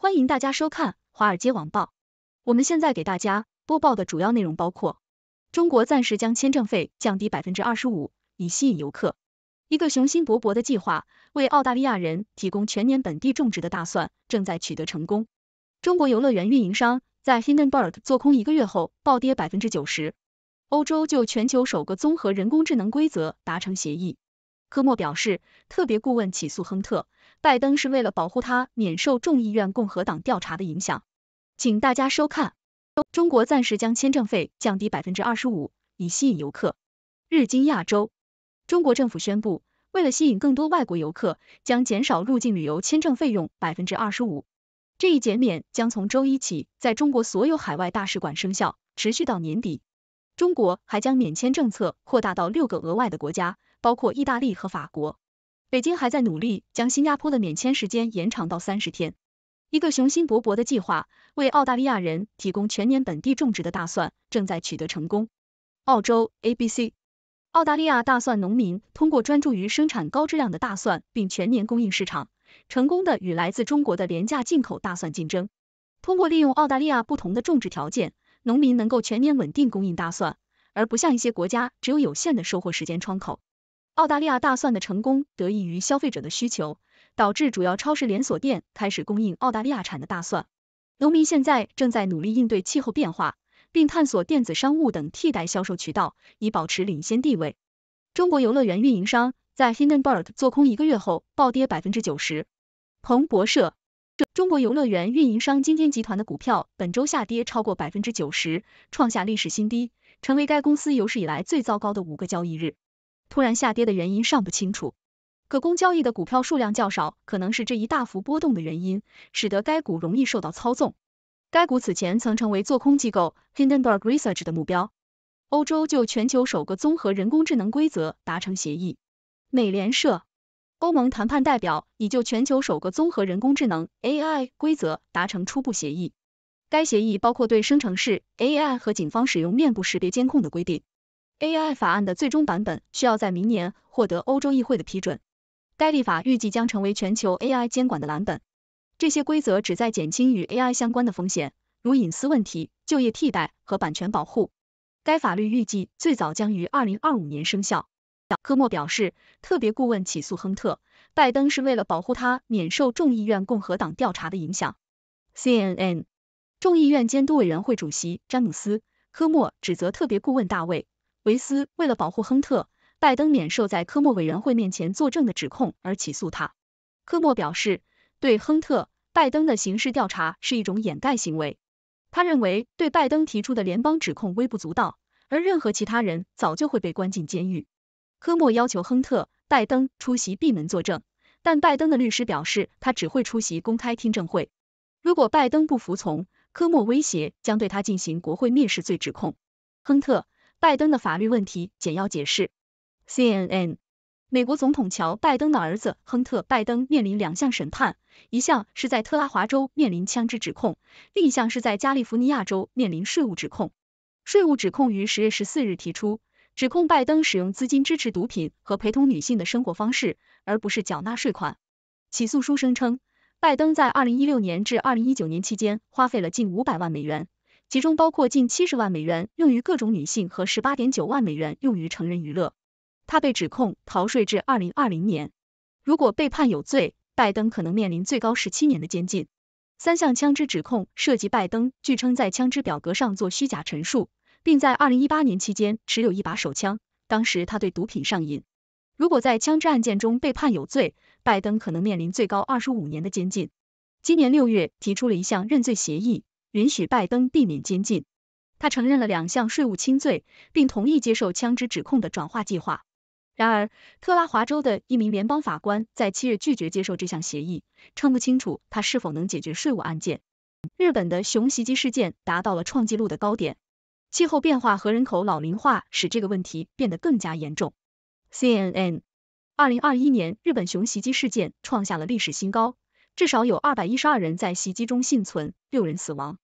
欢迎大家收看《华尔街网报》。我们现在给大家播报的主要内容包括：中国暂时将签证费降低百分之二十五，以吸引游客；一个雄心勃勃的计划为澳大利亚人提供全年本地种植的大蒜正在取得成功；中国游乐园运营商在 h i n d a n b u r g 做空一个月后暴跌百分之九十；欧洲就全球首个综合人工智能规则达成协议；科莫表示特别顾问起诉亨特。拜登是为了保护他免受众议院共和党调查的影响，请大家收看。中国暂时将签证费降低百分之二十五，以吸引游客。日经亚洲，中国政府宣布，为了吸引更多外国游客，将减少入境旅游签证费用百分之二十五。这一减免将从周一起在中国所有海外大使馆生效，持续到年底。中国还将免签政策扩大到六个额外的国家，包括意大利和法国。北京还在努力将新加坡的免签时间延长到三十天。一个雄心勃勃的计划为澳大利亚人提供全年本地种植的大蒜正在取得成功。澳洲 ABC，澳大利亚大蒜农民通过专注于生产高质量的大蒜并全年供应市场，成功的与来自中国的廉价进口大蒜竞争。通过利用澳大利亚不同的种植条件，农民能够全年稳定供应大蒜，而不像一些国家只有有限的收获时间窗口。澳大利亚大蒜的成功得益于消费者的需求，导致主要超市连锁店开始供应澳大利亚产的大蒜。农民现在正在努力应对气候变化，并探索电子商务等替代销售渠道，以保持领先地位。中国游乐园运营商在 Hindenburg 做空一个月后暴跌百分之九十。彭博社，中国游乐园运营商今天集团的股票本周下跌超过百分之九十，创下历史新低，成为该公司有史以来最糟糕的五个交易日。突然下跌的原因尚不清楚。可供交易的股票数量较少，可能是这一大幅波动的原因，使得该股容易受到操纵。该股此前曾成为做空机构 Hiddenberg Research 的目标。欧洲就全球首个综合人工智能规则达成协议。美联社，欧盟谈判代表已就全球首个综合人工智能 AI 规则达成初步协议。该协议包括对生成式 AI 和警方使用面部识别监控的规定。AI 法案的最终版本需要在明年获得欧洲议会的批准。该立法预计将成为全球 AI 监管的蓝本。这些规则旨在减轻与 AI 相关的风险，如隐私问题、就业替代和版权保护。该法律预计最早将于二零二五年生效。科莫表示，特别顾问起诉亨特、拜登是为了保护他免受众议院共和党调查的影响。CNN 众议院监督委员会主席詹姆斯·科莫指责特别顾问大卫。维斯为了保护亨特·拜登免受在科莫委员会面前作证的指控而起诉他。科莫表示，对亨特·拜登的刑事调查是一种掩盖行为。他认为对拜登提出的联邦指控微不足道，而任何其他人早就会被关进监狱。科莫要求亨特·拜登出席闭门作证，但拜登的律师表示他只会出席公开听证会。如果拜登不服从，科莫威胁将对他进行国会蔑视罪指控。亨特。拜登的法律问题简要解释：CNN，美国总统乔拜登的儿子亨特·拜登面临两项审判，一项是在特拉华州面临枪支指控，另一项是在加利福尼亚州面临税务指控。税务指控于十月十四日提出，指控拜登使用资金支持毒品和陪同女性的生活方式，而不是缴纳税款。起诉书声称，拜登在二零一六年至二零一九年期间花费了近五百万美元。其中包括近七十万美元用于各种女性和十八点九万美元用于成人娱乐。他被指控逃税至二零二零年。如果被判有罪，拜登可能面临最高十七年的监禁。三项枪支指控涉及拜登，据称在枪支表格上做虚假陈述，并在二零一八年期间持有一把手枪，当时他对毒品上瘾。如果在枪支案件中被判有罪，拜登可能面临最高二十五年的监禁。今年六月提出了一项认罪协议。允许拜登避免监禁，他承认了两项税务轻罪，并同意接受枪支指控的转化计划。然而，特拉华州的一名联邦法官在七日拒绝接受这项协议，称不清楚他是否能解决税务案件。日本的熊袭击事件达到了创纪录的高点，气候变化和人口老龄化使这个问题变得更加严重。CNN，二零二一年日本熊袭击事件创下了历史新高。至少有二百一十二人在袭击中幸存，六人死亡。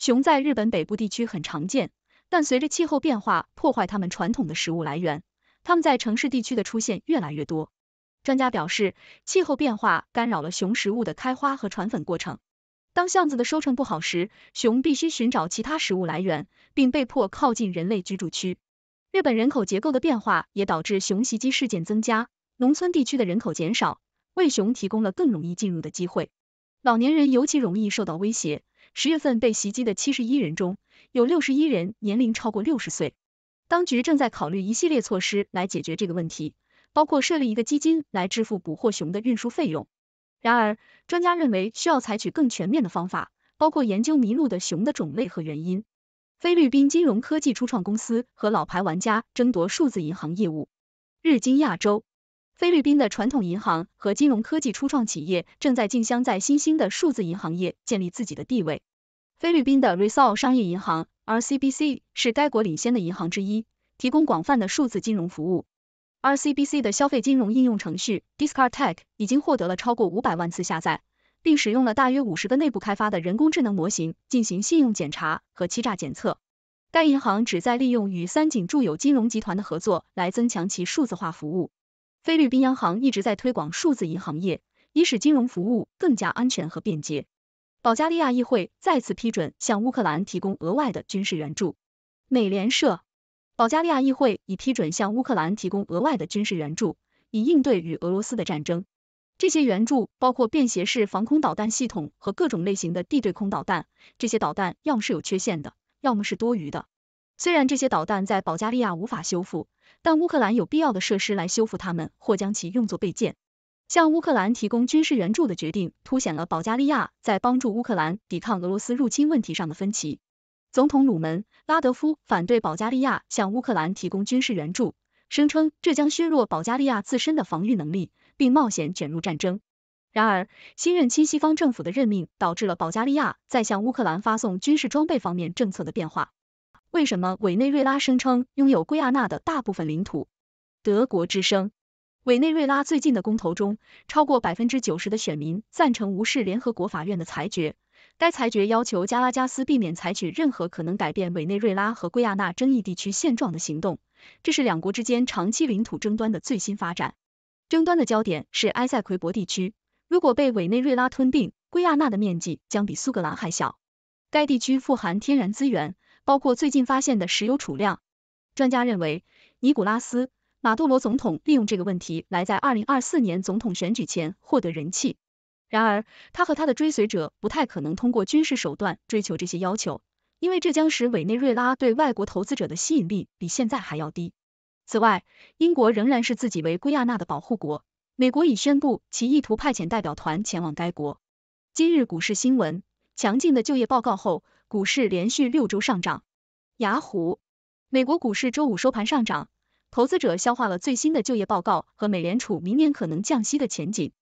熊在日本北部地区很常见，但随着气候变化破坏它们传统的食物来源，它们在城市地区的出现越来越多。专家表示，气候变化干扰了熊食物的开花和传粉过程。当橡子的收成不好时，熊必须寻找其他食物来源，并被迫靠近人类居住区。日本人口结构的变化也导致熊袭击事件增加，农村地区的人口减少。为熊提供了更容易进入的机会。老年人尤其容易受到威胁。十月份被袭击的七十一人中，有六十一人年龄超过六十岁。当局正在考虑一系列措施来解决这个问题，包括设立一个基金来支付捕获熊的运输费用。然而，专家认为需要采取更全面的方法，包括研究迷路的熊的种类和原因。菲律宾金融科技初创公司和老牌玩家争夺数字银行业务。日经亚洲。菲律宾的传统银行和金融科技初创企业正在竞相在新兴的数字银行业建立自己的地位。菲律宾的 Resol 商业银行 R C B C 是该国领先的银行之一，提供广泛的数字金融服务。R C B C 的消费金融应用程序 DiscaTech r 已经获得了超过五百万次下载，并使用了大约五十个内部开发的人工智能模型进行信用检查和欺诈检测。该银行旨在利用与三井住友金融集团的合作来增强其数字化服务。菲律宾央行一直在推广数字银行业，以使金融服务更加安全和便捷。保加利亚议会再次批准向乌克兰提供额外的军事援助。美联社，保加利亚议会已批准向乌克兰提供额外的军事援助，以应对与俄罗斯的战争。这些援助包括便携式防空导弹系统和各种类型的地对空导弹。这些导弹要么是有缺陷的，要么是多余的。虽然这些导弹在保加利亚无法修复，但乌克兰有必要的设施来修复它们或将其用作备件。向乌克兰提供军事援助的决定凸显了保加利亚在帮助乌克兰抵抗俄罗斯入侵问题上的分歧。总统鲁门拉德夫反对保加利亚向乌克兰提供军事援助，声称这将削弱保加利亚自身的防御能力，并冒险卷入战争。然而，新任亲西方政府的任命导致了保加利亚在向乌克兰发送军事装备方面政策的变化。为什么委内瑞拉声称拥有圭亚那的大部分领土？德国之声：委内瑞拉最近的公投中，超过百分之九十的选民赞成无视联合国法院的裁决。该裁决要求加拉加斯避免采取任何可能改变委内瑞拉和圭亚那争议地区现状的行动。这是两国之间长期领土争端的最新发展。争端的焦点是埃塞奎博地区。如果被委内瑞拉吞并，圭亚那的面积将比苏格兰还小。该地区富含天然资源。包括最近发现的石油储量，专家认为，尼古拉斯·马杜罗总统利用这个问题来在二零二四年总统选举前获得人气。然而，他和他的追随者不太可能通过军事手段追求这些要求，因为这将使委内瑞拉对外国投资者的吸引力比现在还要低。此外，英国仍然是自己为圭亚那的保护国，美国已宣布其意图派遣代表团前往该国。今日股市新闻。强劲的就业报告后，股市连续六周上涨。雅虎，美国股市周五收盘上涨，投资者消化了最新的就业报告和美联储明年可能降息的前景。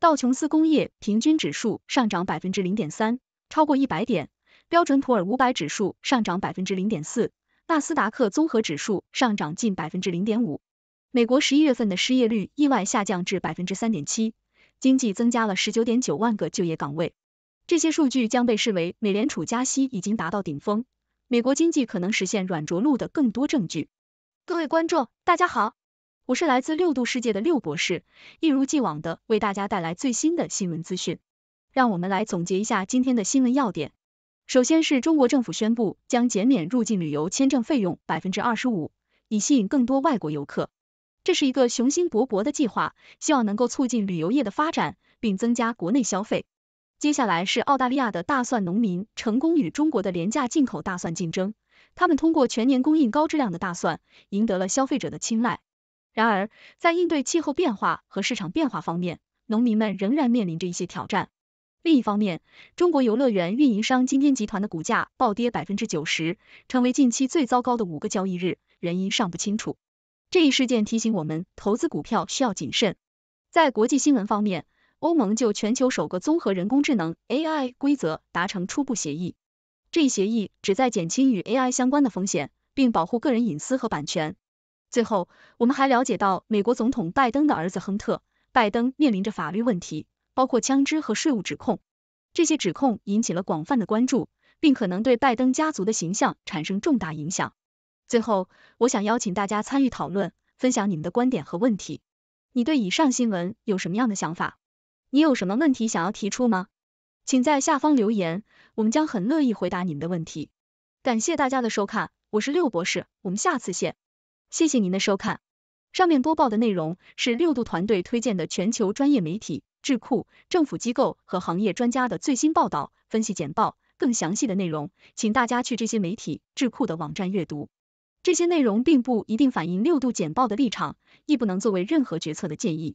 道琼斯工业平均指数上涨百分之零点三，超过一百点；标准普尔五百指数上涨百分之零点四；纳斯达克综合指数上涨近百分之零点五。美国十一月份的失业率意外下降至百分之三点七，经济增加了十九点九万个就业岗位。这些数据将被视为美联储加息已经达到顶峰，美国经济可能实现软着陆的更多证据。各位观众，大家好，我是来自六度世界的六博士，一如既往的为大家带来最新的新闻资讯。让我们来总结一下今天的新闻要点。首先是中国政府宣布将减免入境旅游签证费用百分之二十五，以吸引更多外国游客。这是一个雄心勃勃的计划，希望能够促进旅游业的发展，并增加国内消费。接下来是澳大利亚的大蒜农民成功与中国的廉价进口大蒜竞争，他们通过全年供应高质量的大蒜，赢得了消费者的青睐。然而，在应对气候变化和市场变化方面，农民们仍然面临着一些挑战。另一方面，中国游乐园运营商今天集团的股价暴跌百分之九十，成为近期最糟糕的五个交易日，原因尚不清楚。这一事件提醒我们，投资股票需要谨慎。在国际新闻方面，欧盟就全球首个综合人工智能 AI 规则达成初步协议，这一协议旨在减轻与 AI 相关的风险，并保护个人隐私和版权。最后，我们还了解到美国总统拜登的儿子亨特·拜登面临着法律问题，包括枪支和税务指控。这些指控引起了广泛的关注，并可能对拜登家族的形象产生重大影响。最后，我想邀请大家参与讨论，分享你们的观点和问题。你对以上新闻有什么样的想法？你有什么问题想要提出吗？请在下方留言，我们将很乐意回答你们的问题。感谢大家的收看，我是六博士，我们下次见。谢谢您的收看。上面播报的内容是六度团队推荐的全球专业媒体、智库、政府机构和行业专家的最新报道、分析简报。更详细的内容，请大家去这些媒体、智库的网站阅读。这些内容并不一定反映六度简报的立场，亦不能作为任何决策的建议。